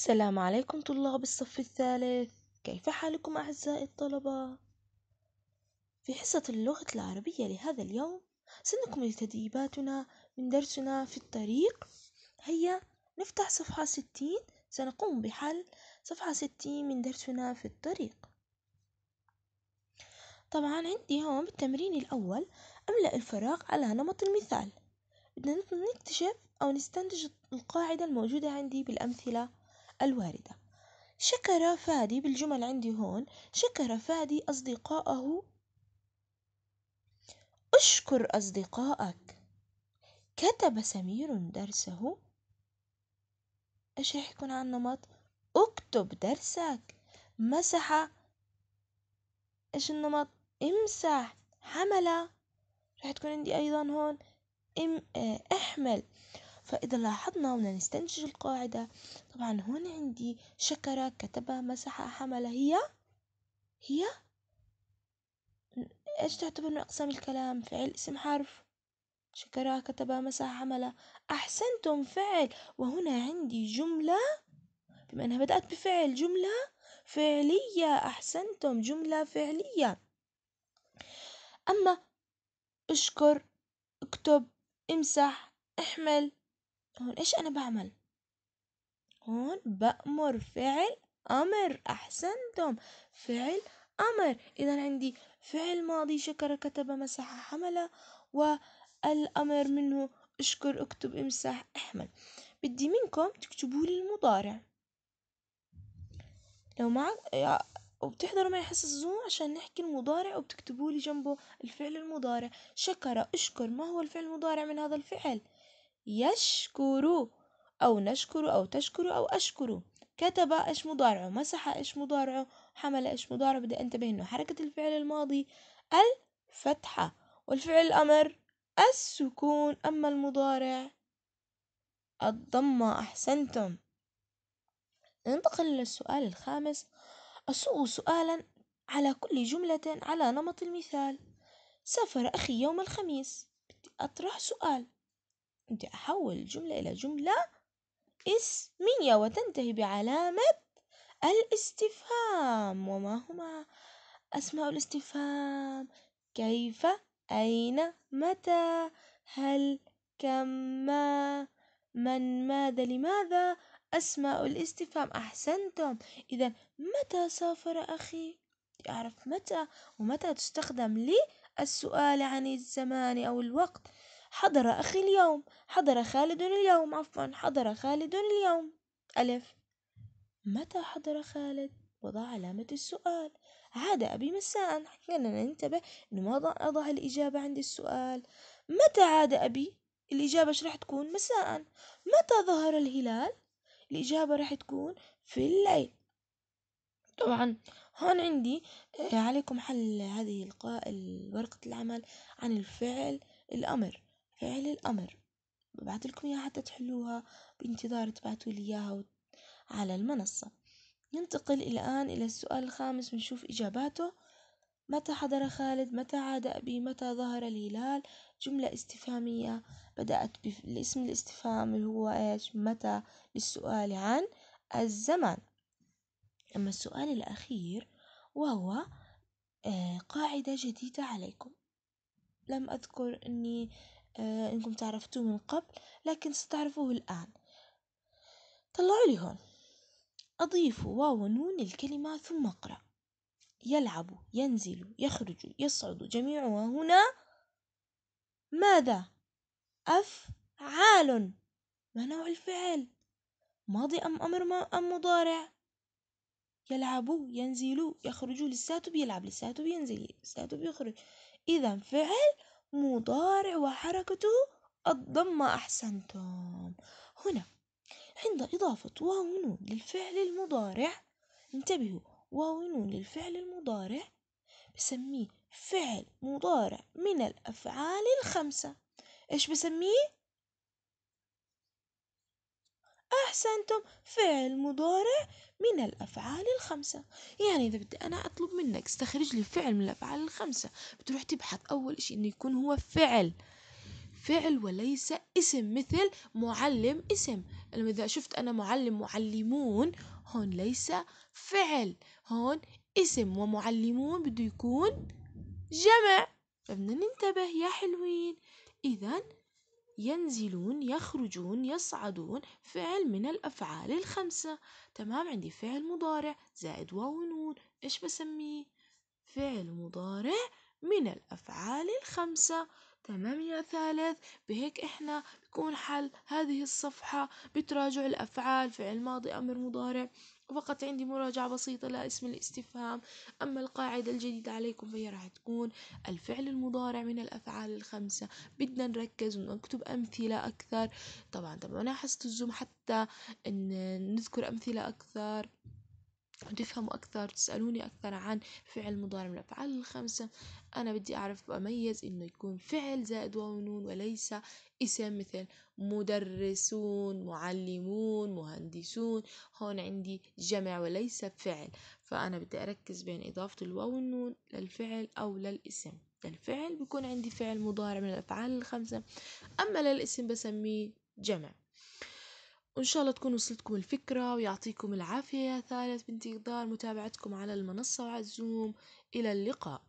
السلام عليكم طلاب الصف الثالث كيف حالكم أعزائي الطلبة؟ في حصة اللغة العربية لهذا اليوم سنكمل تدريباتنا من درسنا في الطريق هيا نفتح صفحة ستين سنقوم بحل صفحة ستين من درسنا في الطريق طبعا عندي هون بالتمرين الأول أملأ الفراغ على نمط المثال بدنا نكتشف أو نستنتج القاعدة الموجودة عندي بالأمثلة الواردة شكر فادي بالجمل عندي هون شكر فادي أصدقاءه اشكر أصدقائك كتب سمير درسه إيش رح يكون عن نمط اكتب درسك مسح إيش النمط امسح حمل رح تكون عندي أيضا هون ام إيه، احمل فإذا لاحظنا ونستنتج القاعدة طبعا هون عندي شكر كتب مسح حمل هي هي ايش تعتبر من أقسام الكلام فعل اسم حرف شكر كتب مسح حمل أحسنتم فعل وهنا عندي جملة بما أنها بدأت بفعل جملة فعلية أحسنتم جملة فعلية أما اشكر اكتب امسح احمل هون إيش أنا بعمل؟ هون بأمر فعل أمر أحسنتم فعل أمر إذا عندي فعل ماضي شكر كتب مسح حمل والأمر منه اشكر اكتب امسح احمل بدي منكم تكتبوا لي المضارع لو معك وبتحضروا معي حصص زوم عشان نحكي المضارع وبتكتبوا لي جنبه الفعل المضارع شكر اشكر ما هو الفعل المضارع من هذا الفعل يشكر أو نشكر أو تشكر أو أشكر كتب إيش مضارعه مسح إيش مضارعه حمل إيش مضارعه بدي أنتبه إنه حركة الفعل الماضي الفتحة والفعل الأمر السكون أما المضارع الضمة أحسنتم ننتقل للسؤال الخامس أسوء سؤالا على كل جملة على نمط المثال سافر أخي يوم الخميس بدي أطرح سؤال أنت أحول الجملة إلى جملة اسمية وتنتهي بعلامة الاستفهام وما هما أسماء الاستفهام كيف أين متى هل كم ما من ماذا لماذا أسماء الاستفهام أحسنتم إذا متى سافر أخي يعرف متى ومتى تستخدم للسؤال عن الزمان أو الوقت حضر أخي اليوم حضر خالد اليوم عفوا حضر خالد اليوم ألف متى حضر خالد؟ وضع علامة السؤال عاد أبي مساء حقنا ننتبه أنه ما أضع الإجابة عند السؤال متى عاد أبي؟ الإجابة شو راح تكون مساء متى ظهر الهلال؟ الإجابة راح تكون في الليل طبعا هون عندي آه، عليكم حل هذه الورقة العمل عن الفعل الأمر فعل الأمر ببعث لكم إياها حتى تحلوها بانتظار تبعتوا لي إياها على المنصة ننتقل الآن إلى السؤال الخامس ونشوف إجاباته متى حضر خالد متى عاد أبي متى ظهر الهلال جملة استفهامية بدأت بالاسم الاستفهام اللي هو إيش متى للسؤال عن الزمان أما السؤال الأخير وهو آه، قاعدة جديدة عليكم لم أذكر أني آه، انكم تعرفتوه من قبل لكن ستعرفوه الان طلعوا لي هون أضيفوا واو ونون للكلمة ثم اقرأ يلعب ينزل يخرج يصعد جميعها هنا ماذا أفعال ما نوع الفعل ماضي أم أمر ما أم مضارع يلعب ينزل يخرج لساته بيلعب لساته بينزل لساته بيخرج إذا فعل مضارع وحركته الضمة أحسنتم هنا عند إضافة واو نون للفعل المضارع انتبهوا واو نون للفعل المضارع بسميه فعل مضارع من الأفعال الخمسة إيش بسميه؟ أحسنتم فعل مضارع من الأفعال الخمسة يعني إذا بدي أنا أطلب منك استخرج لي فعل من الأفعال الخمسة بتروح تبحث أول شيء إنه يكون هو فعل فعل وليس اسم مثل معلم اسم لما إذا شفت أنا معلم معلمون هون ليس فعل هون اسم ومعلمون بده يكون جمع فبدنا ننتبه يا حلوين إذا ينزلون يخرجون يصعدون فعل من الأفعال الخمسة تمام عندي فعل مضارع زائد واو نون إيش بسميه فعل مضارع من الأفعال الخمسة تمام يا ثالث بهيك إحنا بكون حل هذه الصفحة بتراجع الأفعال فعل ماضي أمر مضارع فقط عندي مراجعة بسيطة لا اسم الاستفهام أما القاعدة الجديدة عليكم فهي راح تكون الفعل المضارع من الأفعال الخمسة بدنا نركز ونكتب أمثلة أكثر طبعا أنا حصة الزوم حتى إن نذكر أمثلة أكثر تفهموا أكثر تسألوني أكثر عن فعل مضارع من الأفعال الخمسة أنا بدي أعرف أميز إنه يكون فعل زائد واو ونون وليس اسم مثل مدرسون معلمون مهندسون هون عندي جمع وليس فعل فأنا بدي أركز بين إضافة الواو والنون للفعل أو للاسم للفعل بيكون عندي فعل مضارع من الأفعال الخمسة أما للاسم بسميه جمع وإن شاء الله تكون وصلتكم الفكرة ويعطيكم العافية يا ثالث بانتظار متابعتكم على المنصة وعلى الزوم إلى اللقاء